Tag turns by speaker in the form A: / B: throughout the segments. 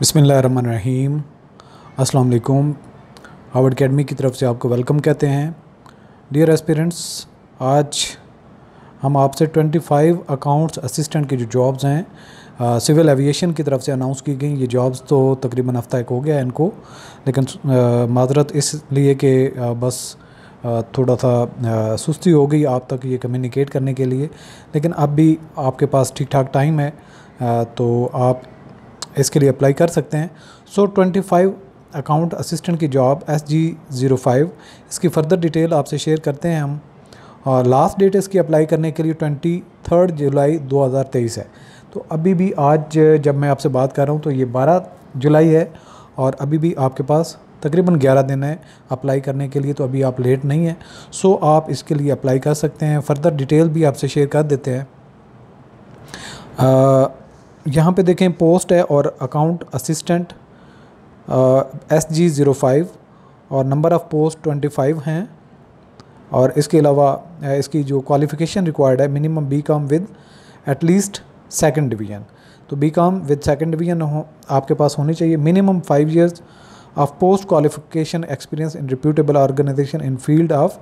A: बसमिल रहीम वालेकुम Harvard academy की तरफ से आपको वेलकम कहते हैं डियर एस्पिरेंट्स आज हम आपसे 25 अकाउंट्स असिस्टेंट की जो जॉब्स हैं सिविल एविएशन की तरफ से अनाउंस की गई ये जॉब्स तो तकरीबन हफ़्ता एक हो गया है इनको लेकिन माजरत इसलिए कि बस थोड़ा सा सुस्ती हो गई आप तक ये कम्युनिकेट करने के लिए लेकिन अब भी आपके पास ठीक ठाक टाइम है तो आप इसके लिए अप्लाई कर सकते हैं so twenty five account assistant की job S G zero five इसकी फर्दर डिटेल आपसे शेयर करते हैं हम और लास्ट डेट इसकी अप्लाई करने के लिए ट्वेंटी थर्ड जुलाई दो हज़ार तेईस है तो अभी भी आज जब मैं आपसे बात कर रहा हूँ तो ये बारह जुलाई है और अभी भी आपके पास तकरीबन 11 दिन है अप्लाई करने के लिए तो अभी आप लेट नहीं हैं सो आप इसके लिए अप्लाई कर सकते हैं फर्दर डिटेल भी आपसे शेयर कर देते हैं यहाँ पे देखें पोस्ट है और account assistant S G zero five और number of post twenty five हैं और इसके अलावा इसकी जो क्वालिफ़िकेशन रिक्वायर्ड है minimum B com with at least second division तो B com with second division आपके पास होनी चाहिए minimum five years of post qualification experience in reputable organization in field of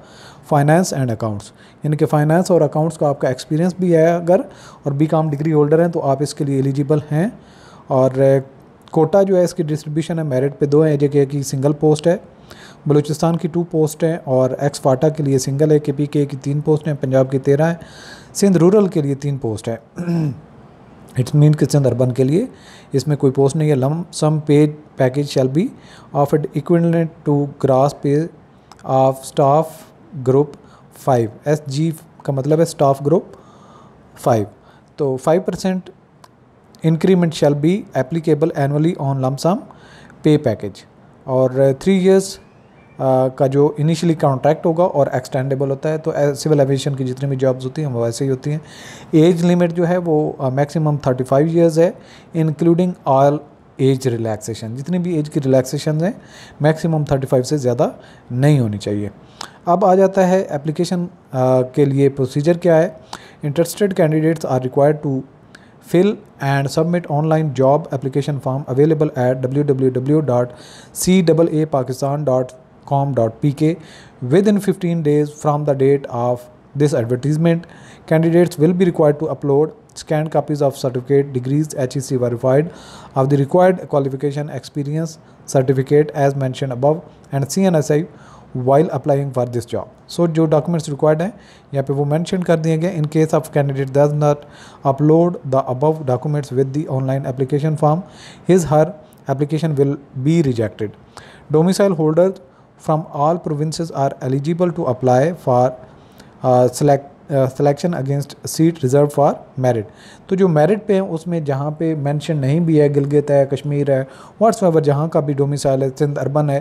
A: finance and accounts यानी कि finance और accounts का आपका experience भी है अगर और बी काम डिग्री होल्डर हैं तो आप इसके लिए एलिजिबल हैं और कोटा जो है इसकी डिस्ट्रीब्यूशन है मेरिट पे दो हैं जे के की सिंगल पोस्ट है बलूचिस्तान की टू पोस्ट हैं और एक्स फाटा के लिए सिंगल है के पी के की तीन पोस्ट हैं पंजाब की तेरह हैं सिंध रूरल के लिए तीन पोस्ट है इट्स मीन किचन अर्बन के लिए इसमें कोई पोस्ट नहीं है lump sum pay package shall be offered equivalent to gross pay of staff group five S G का मतलब है स्टाफ ग्रुप फाइव तो five percent increment shall be applicable annually on lump sum pay package और three years का जो initially contract होगा और extendable होता है तो सिविल एविएशन की जितनी भी जॉब्स होती हैं वो वैसे ही होती हैं एज लिमिट जो है वो मैक्सिमम थर्टी फाइव ईयर्स है इंक्लूडिंग ऑल एज रिलैक्सेशन जितनी भी एज की रिलैक्सेशन हैं मैक्सिमम थर्टी फाइव से ज़्यादा नहीं होनी चाहिए अब आ जाता है एप्लीकेशन के लिए प्रोसीजर क्या है interested candidates are required to fill and submit online job application form available at W W W dot C double A Pakistan dot com.pk within 15 days from the date of this advertisement. Candidates will be required to upload scanned copies of certificate degrees HSC verified of the required qualification experience certificate as mentioned above and CNSI while applying for this job. So, the documents required are mentioned in case of candidate does not upload the above documents with the online application form, his her application will be rejected. Domicile holder. from all provinces are eligible to apply for uh, select selection against seat reserve for merit तो जो merit पे हैं उसमें जहाँ पे mention नहीं भी है गिलगित है कश्मीर है वाट्स एवर जहाँ का भी डोमिसाइल है सिंध अर्बन है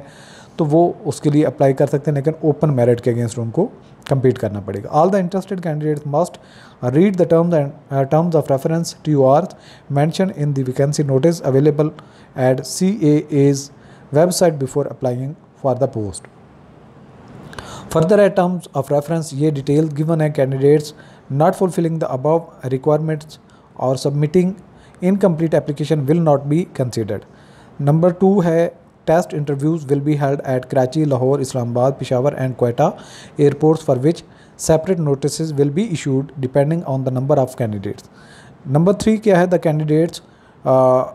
A: तो वो उसके लिए अप्लाई कर सकते हैं लेकिन ओपन मेरिट के अगेंस्ट उनको कम्पीट करना पड़ेगा all the interested candidate must read the terms and terms of reference to you are mention in the vacancy notice available at C H website before applying for the post. Further at terms of reference, ये details given है candidates not fulfilling the above requirements or submitting incomplete application will not be considered. Number two है test interviews will be held at Karachi, Lahore, Islamabad, Peshawar and Quetta airports for which separate notices will be issued depending on the number of candidates. Number three क्या है the candidates uh,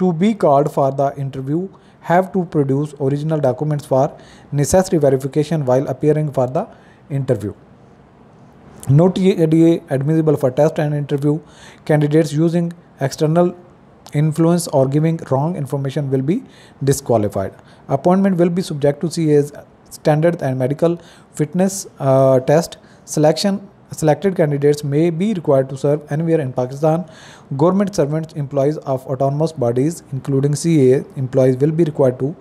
A: to be called for the interview have to produce original documents for necessary verification while appearing for the interview. Not ADA admissible for test and interview. Candidates using external influence or giving wrong information will be disqualified. Appointment will be subject to CA's standard and medical fitness uh, test selection selected candidates may be required to serve anywhere in Pakistan. Government servants, employees of autonomous bodies, including CA employees, will be required to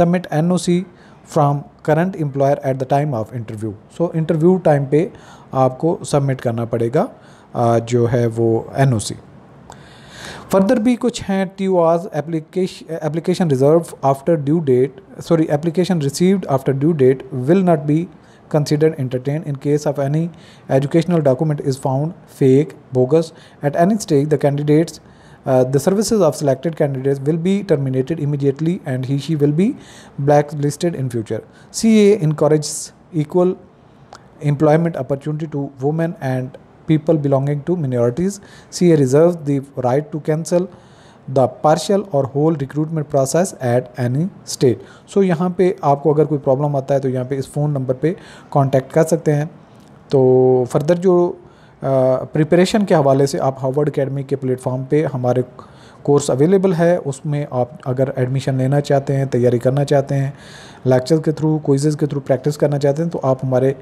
A: submit NOC from current employer at the time of interview so interview time पे आपको submit करना पड़ेगा जो है वो N O सी further भी कुछ हैं टी आज application received after due date sorry application received after due date will not be considered entertained in case of any educational document is found fake bogus at any stage the candidates uh, the services of selected candidates will be terminated immediately and he she will be blacklisted in future ca encourages equal employment opportunity to women and people belonging to minorities ca reserves the right to cancel the partial और whole recruitment process at any state so यहाँ पे आपको अगर कोई problem आता है तो यहाँ पे इस फ़ोन नंबर पे कांटेक्ट कर सकते हैं तो फर्दर जो प्रिपरेशन के हवाले से आप हार्वर्ड अकेडमी के प्लेटफॉर्म पे हमारे कोर्स अवेलेबल है उसमें आप अगर एडमिशन लेना चाहते हैं तैयारी करना चाहते हैं लेक्चर के थ्रू कोइजेज़ के थ्रू प्रैक्टिस करना चाहते हैं तो आप हमारे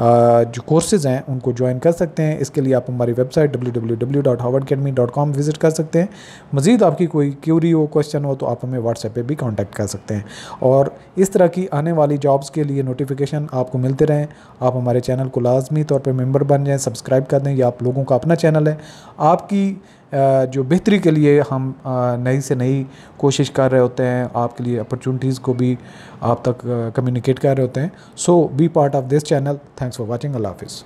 A: जो कोर्सेज़ हैं उनको ज्वाइन कर सकते हैं इसके लिए आप हमारी वेबसाइट www.howardacademy.com विज़िट कर सकते हैं मज़ीद आपकी कोई क्यूरी हो क्वेश्चन हो तो आप हमें व्हाट्सएप पर भी कॉन्टैक्ट कर सकते हैं और इस तरह की आने वाली जॉब्स के लिए नोटिफिकेशन आपको मिलते रहें आप हमारे चैनल को लाजमी तौर पर मेम्बर बन जाएँ सब्सक्राइब कर दें या आप लोगों का अपना चैनल है आपकी जो बेहतरी के लिए हम नई से नई कोशिश कर रहे होते हैं आपके लिए अपॉर्चुनिटीज़ को भी आप तक कम्युनिकेट कर रहे होते हैं so be part of this channel thanks for watching अल्लाह हाफिज़